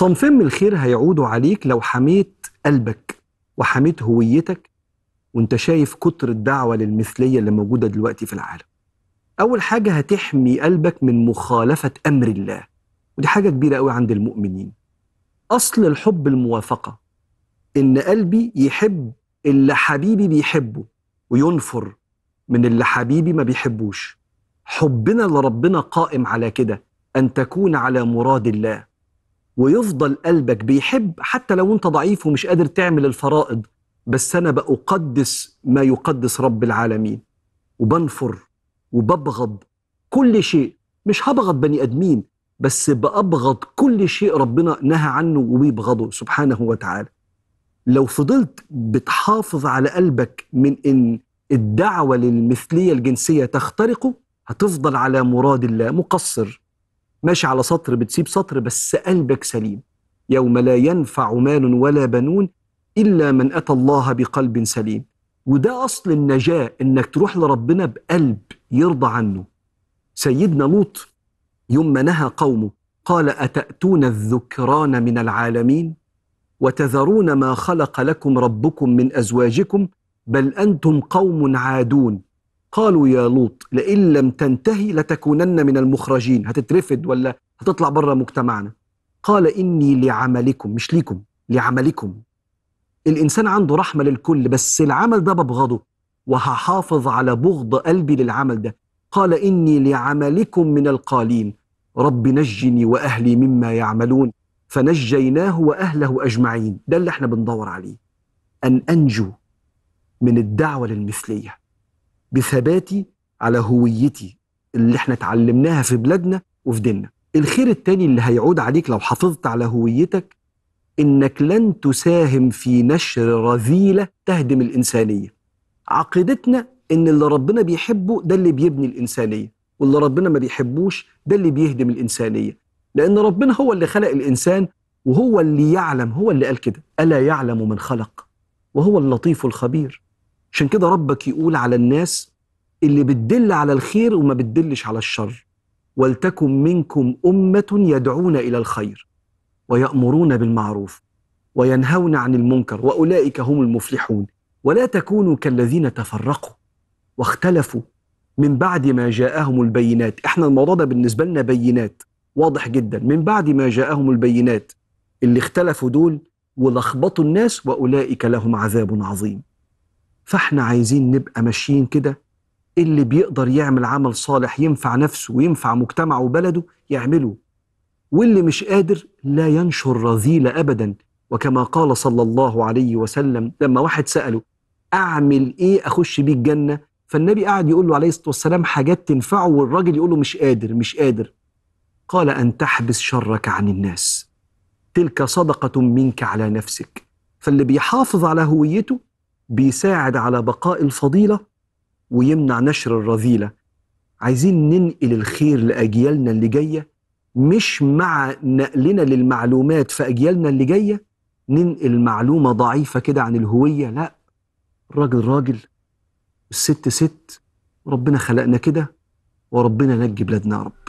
صنفين من الخير هيعودوا عليك لو حميت قلبك وحميت هويتك وانت شايف كتر الدعوة للمثلية اللي موجودة دلوقتي في العالم أول حاجة هتحمي قلبك من مخالفة أمر الله ودي حاجة كبيرة قوي عند المؤمنين أصل الحب الموافقة إن قلبي يحب اللي حبيبي بيحبه وينفر من اللي حبيبي ما بيحبوش حبنا لربنا قائم على كده أن تكون على مراد الله ويفضل قلبك بيحب حتى لو انت ضعيف ومش قادر تعمل الفرائض بس انا باقدس ما يقدس رب العالمين وبنفر وببغض كل شيء مش هبغض بني ادمين بس بأبغض كل شيء ربنا نهى عنه وبيبغضه سبحانه وتعالى لو فضلت بتحافظ على قلبك من ان الدعوه للمثليه الجنسيه تخترقه هتفضل على مراد الله مقصر ماشي على سطر بتسيب سطر بس قلبك سليم يوم لا ينفع مال ولا بنون إلا من أتى الله بقلب سليم وده أصل النجاة إنك تروح لربنا بقلب يرضى عنه سيدنا لوط يوم ما نهى قومه قال أتأتون الذكران من العالمين وتذرون ما خلق لكم ربكم من أزواجكم بل أنتم قوم عادون قالوا يا لوط لئن لم تنتهي لتكونن من المخرجين هتترفد ولا هتطلع بره مجتمعنا قال إني لعملكم مش ليكم لعملكم الإنسان عنده رحمة للكل بس العمل ده ببغضه وهحافظ على بغض قلبي للعمل ده قال إني لعملكم من القالين رب نجني وأهلي مما يعملون فنجيناه وأهله أجمعين ده اللي احنا بندور عليه أن أنجو من الدعوة للمثلية بثباتي على هويتي اللي احنا اتعلمناها في بلادنا وفي ديننا الخير التاني اللي هيعود عليك لو حافظت على هويتك انك لن تساهم في نشر رذيله تهدم الانسانيه عقيدتنا ان اللي ربنا بيحبه ده اللي بيبني الانسانيه واللي ربنا ما بيحبوش ده اللي بيهدم الانسانيه لان ربنا هو اللي خلق الانسان وهو اللي يعلم هو اللي قال كده الا يعلم من خلق وهو اللطيف الخبير عشان كده ربك يقول على الناس اللي بتدل على الخير وما بتدلش على الشر ولتكن منكم أمة يدعون إلى الخير ويأمرون بالمعروف وينهون عن المنكر وأولئك هم المفلحون ولا تكونوا كالذين تفرقوا واختلفوا من بعد ما جاءهم البينات احنا الموضوع ده بالنسبة لنا بينات واضح جدا من بعد ما جاءهم البينات اللي اختلفوا دول ولخبطوا الناس وأولئك لهم عذاب عظيم فاحنا عايزين نبقى ماشيين كده اللي بيقدر يعمل عمل صالح ينفع نفسه وينفع مجتمعه وبلده يعمله واللي مش قادر لا ينشر رذيلة أبدا وكما قال صلى الله عليه وسلم لما واحد سأله أعمل إيه أخش بيه الجنة فالنبي قعد يقول له عليه الصلاة والسلام حاجات تنفعه والراجل يقول له مش قادر مش قادر قال أن تحبس شرك عن الناس تلك صدقة منك على نفسك فاللي بيحافظ على هويته بيساعد على بقاء الفضيله ويمنع نشر الرذيله عايزين ننقل الخير لاجيالنا اللي جايه مش مع نقلنا للمعلومات في اجيالنا اللي جايه ننقل معلومه ضعيفه كده عن الهويه لا الراجل راجل والست ست وربنا خلقنا كده وربنا نجي بلادنا يا رب